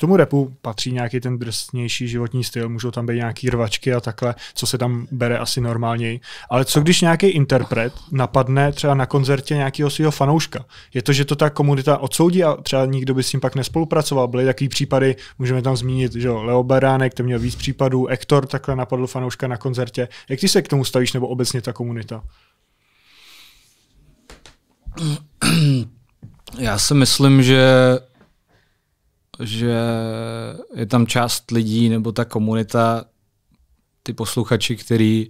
tomu repu patří nějaký ten drsnější životní styl, můžou tam být nějaký rvačky a takhle, co se tam bere asi normálněji. Ale co když nějaký interpret napadne třeba na koncertě nějakého svého fanouška? Je to, že to ta komunita odsoudí a třeba nikdo by s ním pak nespolupracoval. Byly takový případy, můžeme tam zmínit, že Leo Beránek, to měl víc případů, Ektor takhle napadl fanouška na koncertě. Jak ty se k tomu stavíš nebo obecně ta komunita? Já si myslím, že že je tam část lidí nebo ta komunita, ty posluchači, který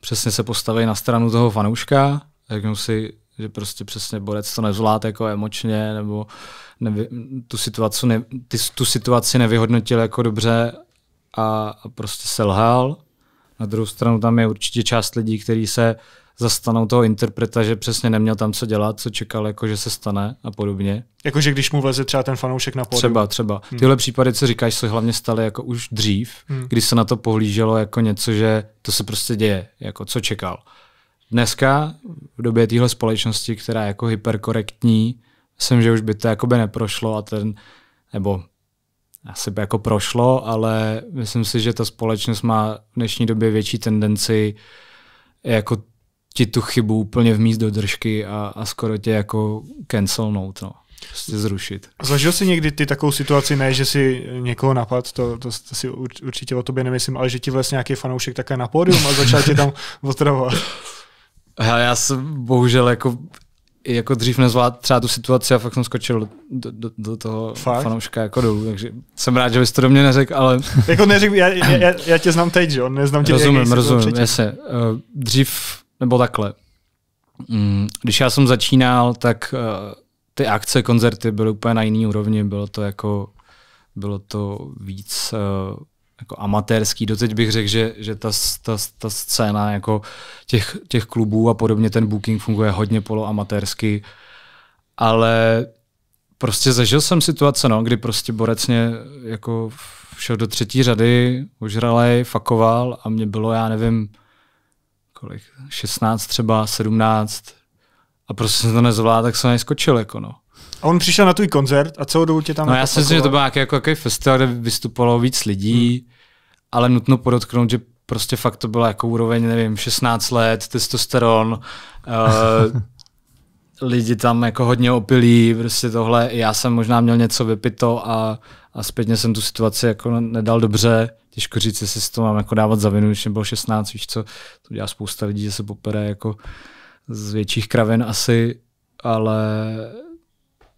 přesně se postaví na stranu toho fanouška, řeknou si, že prostě přesně borec to nezvládá jako emočně, nebo nevy, tu, situaci ne, ty, tu situaci nevyhodnotil jako dobře a, a prostě selhal. Na druhou stranu tam je určitě část lidí, kteří se uh, zastanou toho interpreta, že přesně neměl tam co dělat, co čekal, jako že se stane a podobně. Jakože když mu vleze třeba ten fanoušek na pódium. Třeba, třeba. Hmm. Tyhle případy, co říkáš, se hlavně staly jako už dřív, hmm. když se na to pohlíželo jako něco, že to se prostě děje, jako co čekal. Dneska, v době téhle společnosti, která je jako hyperkorektní, myslím, že už by to jakoby neprošlo a ten, nebo asi by jako prošlo, ale myslím si, že ta společnost má v dnešní době větší tendenci jako ti tu chybu úplně vmíst do držky a, a skoro tě jako cancelnout, no. Prostě zrušit. Zažil jsi někdy ty takovou situaci, ne, že si někoho napad, to, to, to si určitě o tobě nemyslím, ale že ti vlastně nějaký fanoušek také na pódium a začal tě tam otravovat. Já, já jsem bohužel jako, jako dřív nezvlád třeba tu situaci a fakt jsem skočil do, do, do toho fakt? fanouška jako dolů, takže jsem rád, že bys to do mě neřekl, ale... jako neřekl, já, já, já, tě znám teď, že jo, neznám tě. Rozumím, rozumím, jasně. Eh, dřív nebo takhle. Mm, když já jsem začínal, tak eh, ty akce, koncerty byly úplně na jiný úrovni, bylo to jako, bylo to víc eh, jako amatérský. Doteď bych řekl, že, že ta, ta, ta scéna jako těch, těch klubů a podobně, ten booking funguje hodně poloamatérsky, ale prostě zažil jsem situace, no, kdy prostě borec mě jako šel do třetí řady, ožralej, fakoval a mě bylo, já nevím, kolik, 16 třeba, 17 a prostě jsem to nezvládl, tak jsem neskočil, jako no. A on přišel na tvůj koncert a celou dobu tě tam... No já si myslím, že to byl nějaký, jako, jako festival, kde vystupovalo víc lidí, hmm. ale nutno podotknout, že prostě fakt to byla jako úroveň, nevím, 16 let, testosteron, uh, lidi tam jako hodně opilí, prostě tohle, já jsem možná měl něco vypito a, a zpětně jsem tu situaci jako nedal dobře, těžko říct, jestli si to mám jako dávat za vinu, když bylo 16, víš co, to dělá spousta lidí, že se popere jako z větších kravin asi, ale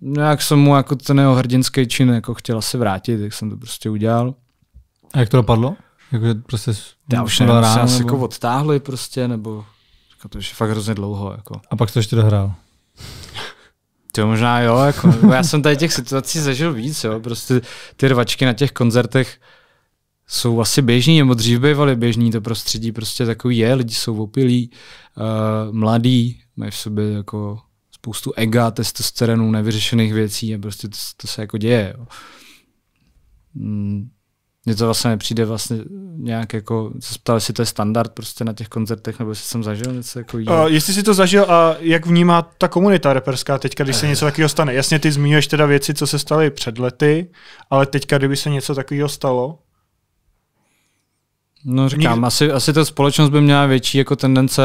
nějak no jsem mu jako ten jeho hrdinský čin jako chtěl asi vrátit, tak jsem to prostě udělal. A jak to dopadlo? Jako, prostě já už nevím, ráno, se nebo... jako odtáhli prostě, nebo to je fakt hrozně dlouho. Jako. A pak to ještě dohrál? To možná jo, jako, já jsem tady těch situací zažil víc, jo, prostě ty rvačky na těch koncertech jsou asi běžní, nebo dřív bývaly běžní, to prostředí prostě takový je, lidi jsou opilí, uh, mladí, mají v sobě jako spoustu ega, testosteronu, nevyřešených věcí a prostě to, to se jako děje. Jo. Mm mně to vlastně nepřijde vlastně nějak jako, se ptal, jestli to je standard prostě na těch koncertech, nebo jestli jsem zažil něco jako jiného. Jestli si to zažil a jak vnímá ta komunita reperská teďka, když se eh. něco takového stane? Jasně, ty zmiňuješ teda věci, co se staly před lety, ale teďka, kdyby se něco takového stalo, No říkám, Nikdy... asi, asi ta společnost by měla větší jako tendence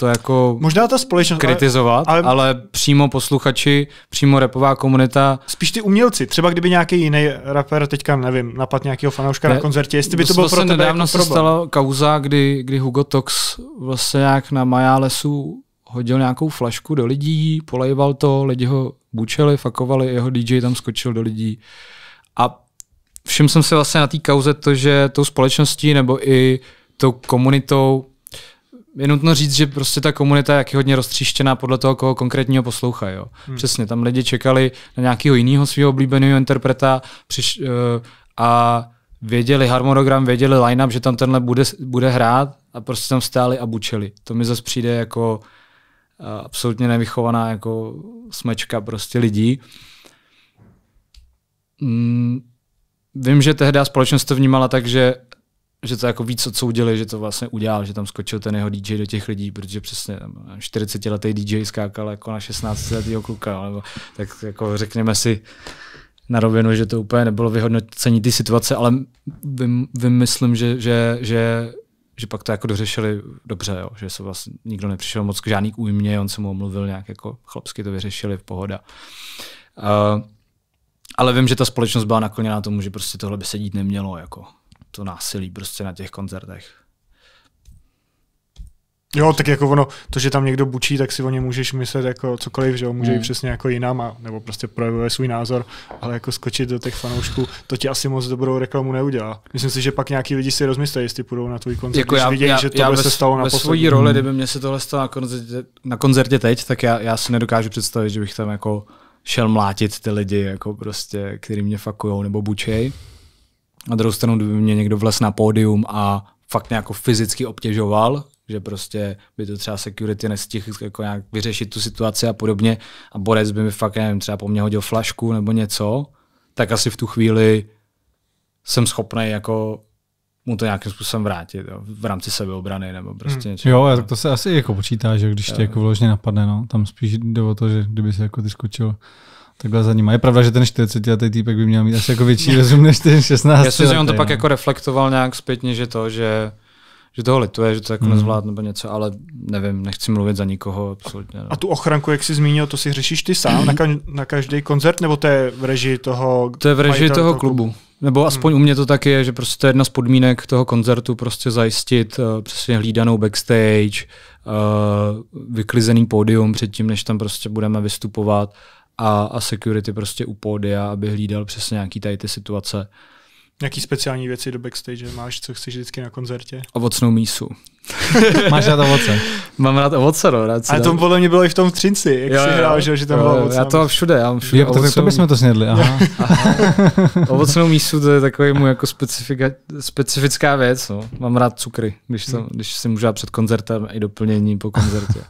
to jako Možná ta společnost, kritizovat, ale, ale, ale přímo posluchači, přímo repová komunita. Spíš ty umělci, třeba kdyby nějaký jiný rapper teďka, nevím, napad nějakého fanouška ne, na koncertě, jestli by to, to bylo pro tebe jako nedávno jako se stala kauza, kdy, kdy Hugo Tox vlastně nějak na Majálesu hodil nějakou flašku do lidí, polejval to, lidi ho bučeli, fakovali, jeho DJ tam skočil do lidí. A všiml jsem se vlastně na té kauze to, že tou společností nebo i tou komunitou je nutno říct, že prostě ta komunita je taky hodně roztříštěná podle toho, koho konkrétního poslouchají. Jo. Hmm. Přesně, tam lidi čekali na nějakého jiného svého oblíbeného interpreta přiš, uh, a věděli harmonogram, věděli line-up, že tam tenhle bude, bude hrát a prostě tam stáli a bučeli. To mi zase přijde jako uh, absolutně nevychovaná jako smečka prostě lidí. Mm, vím, že tehdy společnost to vnímala tak, že že to jako víc odsoudili, že to vlastně udělal, že tam skočil ten jeho DJ do těch lidí, protože přesně 40-letý DJ skákal jako na 16-letého kluka, nebo tak jako řekněme si na rovinu, že to úplně nebylo vyhodnocení ty situace, ale vymyslím, že, že, že, že pak to jako dořešili dobře, jo, že se vlastně nikdo nepřišel moc k žádný újmě, on se mu omluvil nějak jako chlapsky to vyřešili v pohoda. Uh, ale vím, že ta společnost byla nakloněná tomu, že prostě tohle by se dít nemělo. Jako to násilí prostě na těch koncertech. Jo, tak jako ono, to, že tam někdo bučí, tak si o ně můžeš myslet jako cokoliv, že jo, může hmm. přesně jako jinam, a, nebo prostě projevuje svůj názor, ale jako skočit do těch fanoušků, to ti asi moc dobrou reklamu neudělá. Myslím si, že pak nějaký lidi si rozmyslí, jestli půjdou na tvůj koncert, jako když já, vidějí, já, že to se stalo na ve svojí roli, hmm. kdyby mě se tohle stalo na koncertě, na koncertě teď, tak já, já si nedokážu představit, že bych tam jako šel mlátit ty lidi, jako prostě, který mě fakujou nebo bučej. Na druhou stranu, kdyby mě někdo vlez na pódium a fakt nějak jako fyzicky obtěžoval, že prostě by to třeba security nestihl jako nějak vyřešit tu situaci a podobně a borec by mi fakt, nevím, třeba po mně hodil flašku nebo něco, tak asi v tu chvíli jsem schopný jako mu to nějakým způsobem vrátit jo, v rámci sebeobrany nebo prostě hmm. něčeho. Jo, tak to se asi jako počítá, že když jo. tě jako vložně napadne, no, tam spíš jde o to, že kdyby se jako ty skočil takhle za nima. Je pravda, že ten 40 letý týpek by měl mít asi jako větší rozum než ten 16 Já si že no. on to pak jako reflektoval nějak zpětně, že to, že že toho lituje, že to jako hmm. nezvládne nebo něco, ale nevím, nechci mluvit za nikoho absolutně. No. A tu ochranku, jak jsi zmínil, to si řešíš ty sám na, ka- na každý koncert, nebo to je v režii toho To je v režii toho klubu. klubu. Nebo hmm. aspoň hmm. u mě to tak je, že prostě jedna z podmínek toho koncertu prostě zajistit uh, přesně hlídanou backstage, uh, vyklizený pódium předtím, než tam prostě budeme vystupovat a, a security prostě u pódia, aby hlídal přesně nějaký tady ty situace. Jaký speciální věci do backstage máš, co chceš vždycky na koncertě? Ovocnou mísu. máš rád ovoce? Mám rád ovoce, no. Rád Ale to podle mě bylo i v tom Třinci, jak jo, jsi hrál, že, že tam bylo ovoce. Já to mám všude, já mám všude jo, ovocnou... to bychom to snědli, aha. aha. ovocnou mísu to je takový mu jako specifika, specifická věc, no. Mám rád cukry, když, to, hmm. když si můžu před koncertem i doplnění po koncertě.